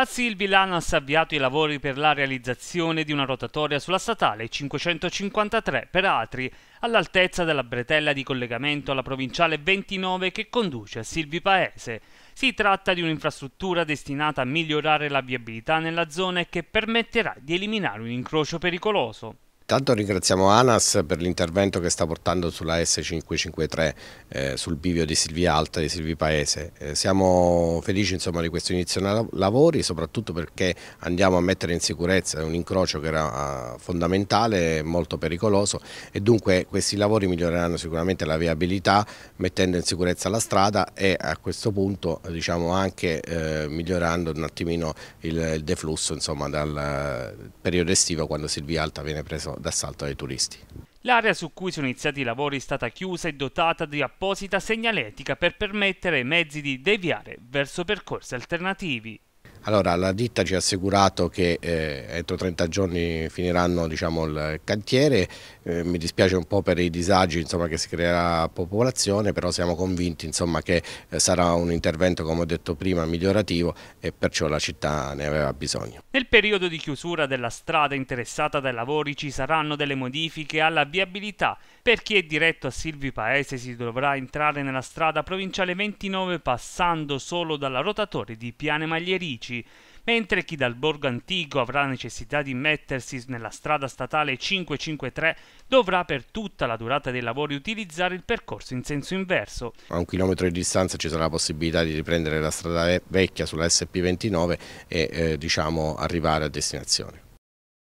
A Silvi l'ANAS ha avviato i lavori per la realizzazione di una rotatoria sulla statale 553 per Atri, all'altezza della bretella di collegamento alla provinciale 29 che conduce a Silvi Paese. Si tratta di un'infrastruttura destinata a migliorare la viabilità nella zona e che permetterà di eliminare un incrocio pericoloso. Intanto ringraziamo ANAS per l'intervento che sta portando sulla S553 eh, sul bivio di Silvia Alta di Silvi Paese. Eh, siamo felici insomma, di questo inizio dei lavori soprattutto perché andiamo a mettere in sicurezza un incrocio che era ah, fondamentale, molto pericoloso e dunque questi lavori miglioreranno sicuramente la viabilità mettendo in sicurezza la strada e a questo punto diciamo, anche eh, migliorando un attimino il, il deflusso insomma, dal eh, periodo estivo quando Silvia Alta viene preso d'assalto ai turisti. L'area su cui sono iniziati i lavori è stata chiusa e dotata di apposita segnaletica per permettere ai mezzi di deviare verso percorsi alternativi. Allora, la ditta ci ha assicurato che eh, entro 30 giorni finiranno diciamo, il cantiere, eh, mi dispiace un po' per i disagi insomma, che si creerà a popolazione, però siamo convinti insomma, che eh, sarà un intervento, come ho detto prima, migliorativo e perciò la città ne aveva bisogno. Nel periodo di chiusura della strada interessata dai lavori ci saranno delle modifiche alla viabilità. Per chi è diretto a Silvi Paese si dovrà entrare nella strada provinciale 29 passando solo dalla rotatoria di Piane Maglierici pubblici, mentre chi dal borgo antico avrà necessità di mettersi nella strada statale 553 dovrà per tutta la durata dei lavori utilizzare il percorso in senso inverso. A un chilometro di distanza ci sarà la possibilità di riprendere la strada vecchia sulla SP29 e eh, diciamo, arrivare a destinazione.